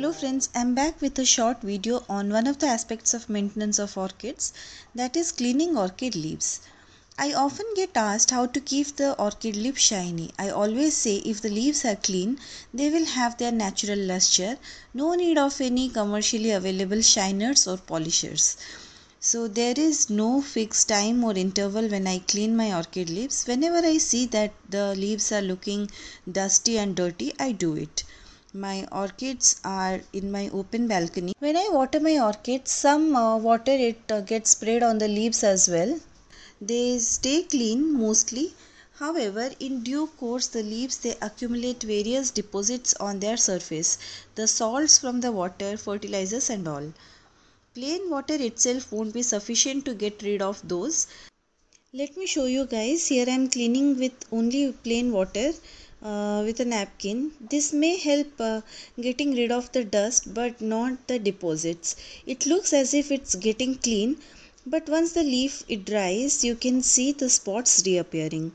Hello friends, I am back with a short video on one of the aspects of maintenance of orchids that is cleaning orchid leaves. I often get asked how to keep the orchid leaf shiny. I always say if the leaves are clean, they will have their natural luster, no need of any commercially available shiners or polishers. So there is no fixed time or interval when I clean my orchid leaves. Whenever I see that the leaves are looking dusty and dirty, I do it my orchids are in my open balcony when i water my orchids some uh, water it uh, gets sprayed on the leaves as well they stay clean mostly however in due course the leaves they accumulate various deposits on their surface the salts from the water fertilizers and all plain water itself won't be sufficient to get rid of those let me show you guys here i am cleaning with only plain water uh, with a napkin. This may help uh, getting rid of the dust but not the deposits. It looks as if it's getting clean but once the leaf it dries you can see the spots reappearing.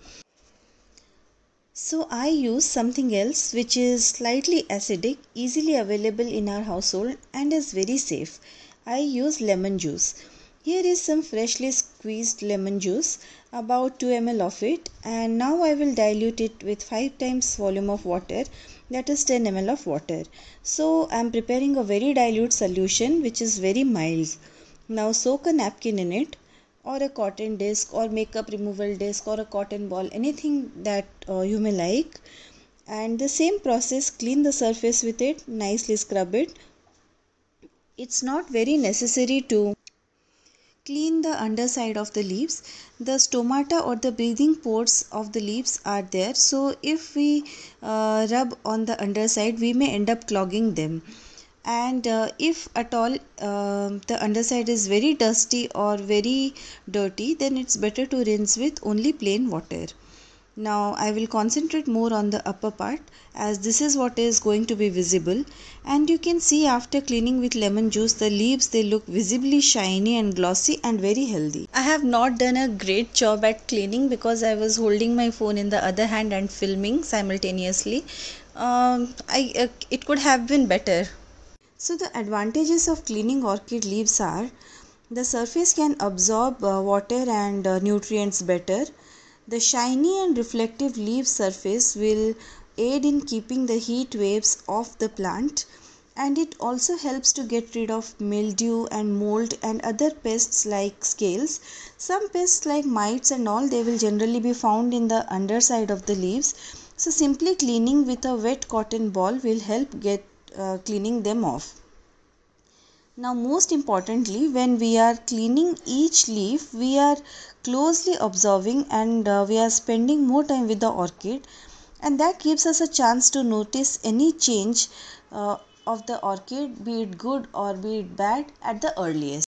So I use something else which is slightly acidic, easily available in our household and is very safe. I use lemon juice. Here is some freshly squeezed lemon juice, about 2 ml of it and now I will dilute it with 5 times volume of water that is 10 ml of water. So I am preparing a very dilute solution which is very mild. Now soak a napkin in it or a cotton disc or makeup removal disc or a cotton ball anything that uh, you may like and the same process clean the surface with it nicely scrub it it's not very necessary to Clean the underside of the leaves. The stomata or the breathing ports of the leaves are there. So if we uh, rub on the underside, we may end up clogging them. And uh, if at all uh, the underside is very dusty or very dirty, then it's better to rinse with only plain water. Now I will concentrate more on the upper part as this is what is going to be visible and you can see after cleaning with lemon juice the leaves they look visibly shiny and glossy and very healthy. I have not done a great job at cleaning because I was holding my phone in the other hand and filming simultaneously. Um, I, uh, it could have been better. So the advantages of cleaning orchid leaves are the surface can absorb uh, water and uh, nutrients better the shiny and reflective leaf surface will aid in keeping the heat waves off the plant and it also helps to get rid of mildew and mold and other pests like scales. Some pests like mites and all they will generally be found in the underside of the leaves. So simply cleaning with a wet cotton ball will help get uh, cleaning them off. Now most importantly when we are cleaning each leaf we are closely observing and uh, we are spending more time with the orchid and that gives us a chance to notice any change uh, of the orchid be it good or be it bad at the earliest.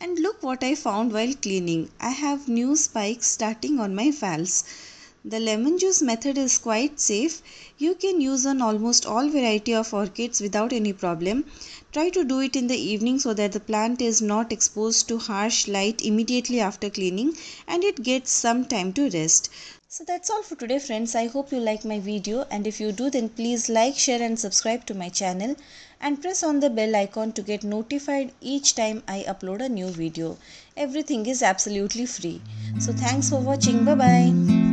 And look what I found while cleaning. I have new spikes starting on my valves. The lemon juice method is quite safe. You can use on almost all variety of orchids without any problem. Try to do it in the evening so that the plant is not exposed to harsh light immediately after cleaning and it gets some time to rest. So that's all for today friends. I hope you like my video and if you do then please like, share and subscribe to my channel and press on the bell icon to get notified each time I upload a new video. Everything is absolutely free. So thanks for watching. Bye bye.